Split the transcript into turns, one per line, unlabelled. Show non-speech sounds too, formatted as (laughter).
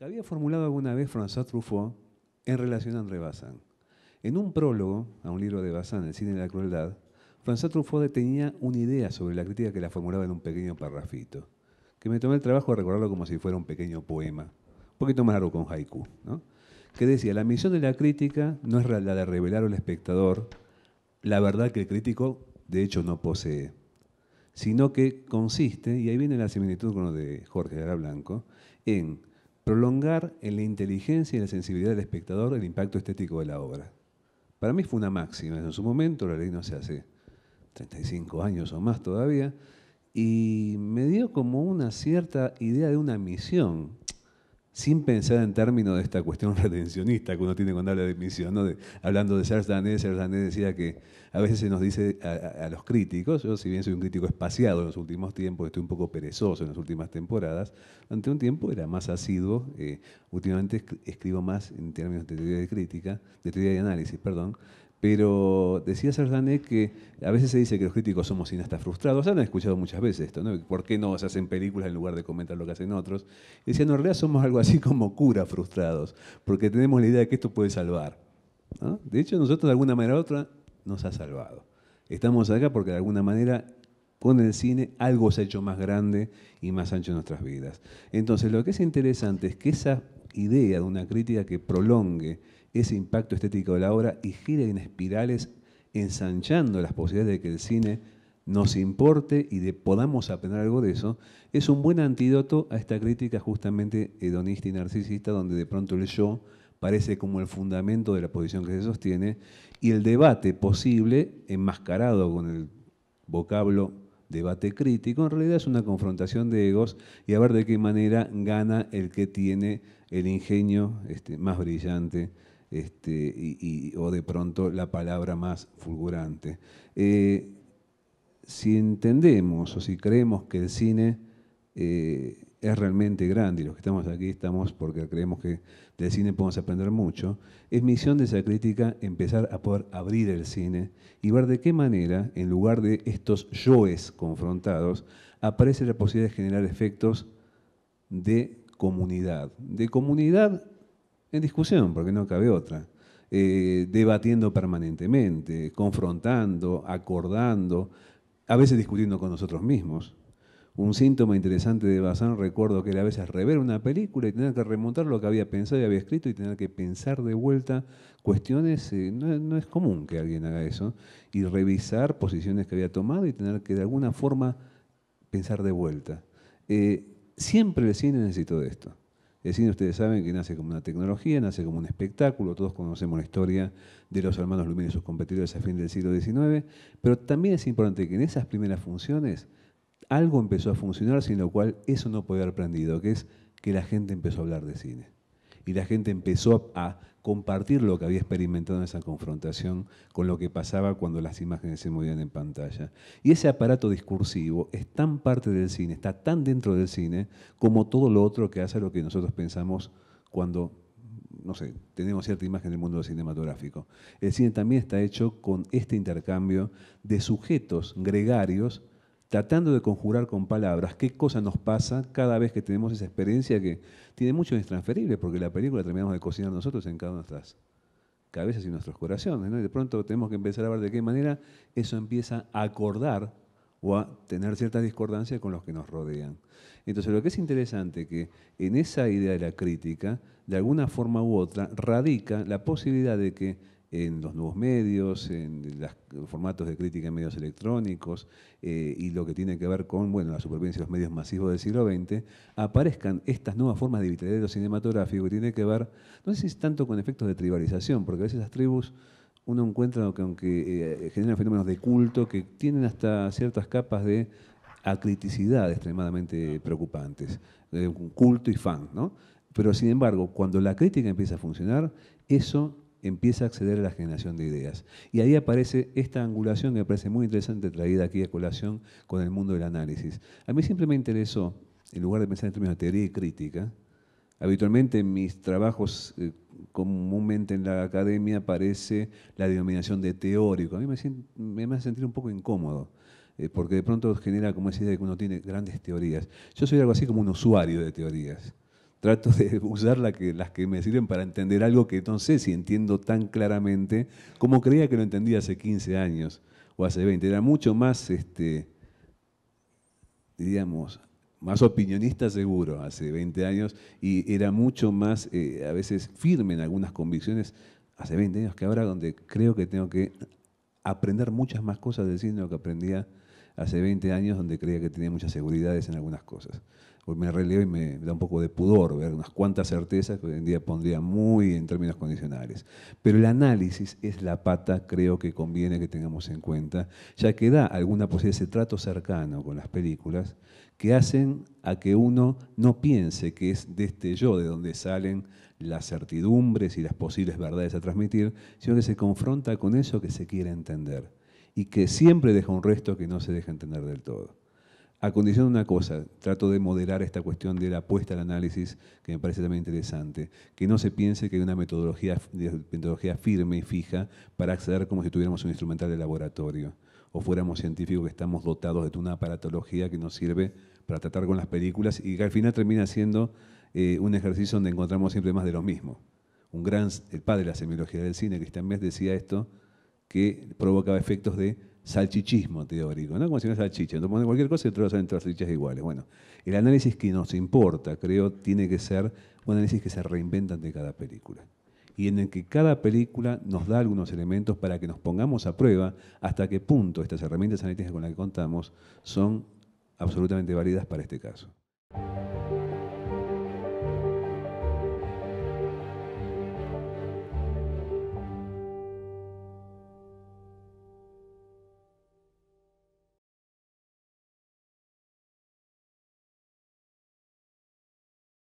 que había formulado alguna vez François Truffaut en relación a André Bazin. En un prólogo a un libro de Bazin, El cine de la crueldad, François Truffaut tenía una idea sobre la crítica que la formulaba en un pequeño parrafito, que me tomé el trabajo de recordarlo como si fuera un pequeño poema, un poquito más largo con haiku, que decía, la misión de la crítica no es la de revelar al espectador la verdad que el crítico de hecho no posee, sino que consiste, y ahí viene la similitud con lo de Jorge Lara Blanco, en prolongar en la inteligencia y la sensibilidad del espectador el impacto estético de la obra. Para mí fue una máxima en su momento, la ley no se hace 35 años o más todavía, y me dio como una cierta idea de una misión sin pensar en términos de esta cuestión (laughs) retencionista que uno tiene cuando habla de admisión, ¿no? hablando de Serge Dané, Serge Dané decía que a veces se nos dice a, los críticos, yo si bien soy un crítico espaciado en los últimos tiempos, estoy un poco perezoso en las últimas temporadas, durante un tiempo era más asiduo, eh, últimamente escribo más en términos de teoría de crítica, de teoría de análisis, perdón, pero decía Sardané que a veces se dice que los críticos somos cineastas frustrados. Han escuchado muchas veces esto, ¿no? ¿Por qué no se hacen películas en lugar de comentar lo que hacen otros? Y decía, en realidad somos algo así como curas frustrados, porque tenemos la idea de que esto puede salvar. De hecho, nosotros de alguna manera u otra nos ha salvado. Estamos acá porque de alguna manera con el cine algo se ha hecho más grande y más ancho en nuestras vidas. Entonces, lo que es interesante es que esa idea de una crítica que prolongue ese impacto estético de la obra y gire en espirales ensanchando las posibilidades de que el cine nos importe y de podamos aprender algo de eso, es un buen antídoto a esta crítica justamente hedonista y narcisista, donde de pronto el yo parece como el fundamento de la posición que se sostiene, y el debate posible, enmascarado con el vocablo debate crítico, en realidad es una confrontación de egos y a ver de qué manera gana el que tiene el ingenio este, más brillante este, y, o de pronto la palabra más fulgurante. Eh, si entendemos o si creemos que el cine eh, es realmente grande y los que estamos aquí estamos porque creemos que del cine podemos aprender mucho, es misión de esa crítica empezar a poder abrir el cine y ver de qué manera, en lugar de estos yoes confrontados, aparece la posibilidad de generar efectos de comunidad. De comunidad en discusión, porque no cabe otra. Eh, debatiendo permanentemente, confrontando, acordando, a veces discutiendo con nosotros mismos un síntoma interesante de Bazán, recuerdo que era a veces rever una película y tener que remontar lo que había pensado y había escrito y tener que pensar de vuelta cuestiones, eh, no, es común que alguien haga eso, y revisar posiciones que había tomado y tener que de alguna forma pensar de vuelta. Eh, siempre el cine necesitó de esto. El cine, ustedes saben que nace como una tecnología, nace como un espectáculo, todos conocemos la historia de los hermanos Lumín y sus competidores a fin del siglo XIX, pero también es importante que en esas primeras funciones algo empezó a funcionar sin lo cual eso no podía haber prendido, que es que la gente empezó a hablar de cine. Y la gente empezó a compartir lo que había experimentado en esa confrontación con lo que pasaba cuando las imágenes se movían en pantalla. Y ese aparato discursivo es tan parte del cine, está tan dentro del cine, como todo lo otro que hace lo que nosotros pensamos cuando no sé, tenemos cierta imagen del mundo cinematográfico. El cine también está hecho con este intercambio de sujetos gregarios tratando de conjurar con palabras qué cosa nos pasa cada vez que tenemos esa experiencia que tiene mucho de transferible porque la película terminamos de cocinar nosotros en cada una de nuestras cabezas y nuestros corazones. Y de pronto tenemos que empezar a ver de qué manera eso empieza a acordar o a tener cierta discordancia con los que nos rodean. Entonces, lo que es interesante es que en esa idea de la crítica, de alguna forma u otra, radica la posibilidad de que en los nuevos medios, en los formatos de crítica en medios electrónicos eh, y lo que tiene que ver con bueno, la supervivencia de los medios masivos del siglo XX, aparezcan estas nuevas formas de lo cinematográfico que tiene que ver, no sé si es tanto con efectos de tribalización, porque a veces las tribus uno encuentra que aunque eh, generan fenómenos de culto que tienen hasta ciertas capas de acriticidad extremadamente preocupantes, eh, un culto y fan, ¿no? Pero sin embargo, cuando la crítica empieza a funcionar, eso empieza a acceder a la generación de ideas. Y ahí aparece esta angulación que me parece muy interesante traída aquí a colación con el mundo del análisis. A mí siempre me interesó, en lugar de pensar en términos de teoría y crítica, habitualmente en mis trabajos, eh, comúnmente en la academia, aparece la denominación de teórico. A mí me, me hace sentir un poco incómodo eh, porque de pronto genera como esa idea de que uno tiene grandes teorías. Yo soy algo así como un usuario de teorías trato de (laughs) usar que, las que me sirven para entender algo que no sé si entiendo tan claramente como creía que lo entendía hace 15 años o hace 20. Era mucho más, este, digamos, más opinionista seguro hace 20 años y era mucho más, eh, a veces, firme en algunas convicciones hace 20 años que ahora, donde creo que tengo que aprender muchas más cosas del cine que aprendía hace 20 años donde creía que tenía muchas seguridades en algunas cosas. Hoy me releo y me da un poco de pudor ver unas cuantas certezas que hoy en día pondría muy en términos condicionales. Pero el análisis es la pata, creo que conviene que tengamos en cuenta, ya que da alguna posibilidad ese trato cercano con las películas que hacen a que uno no piense que es de este yo de donde salen las certidumbres y las posibles verdades a transmitir, sino que se confronta con eso que se quiere entender y que siempre deja un resto que no se deja entender del todo. A condición de una cosa, trato de moderar esta cuestión de la apuesta al análisis, que me parece también interesante, que no se piense que hay una metodología, metodología firme y fija para acceder como si tuviéramos un instrumental de laboratorio o fuéramos científicos que estamos dotados de una aparatología que nos sirve para tratar con las películas y que al final termina siendo eh, un ejercicio donde encontramos siempre más de lo mismo. Un gran, el padre de la semiología del cine, Cristian Metz, decía esto que provocaba efectos de salchichismo teórico, ¿no? Como si no salchicha, entonces ponen cualquier cosa y todos salen salchichas iguales. Bueno, el análisis que nos importa, creo, tiene que ser un análisis que se reinventa de cada película y en el que cada película nos da algunos elementos para que nos pongamos a prueba hasta qué punto estas herramientas analíticas con las que contamos son absolutamente válidas para este caso.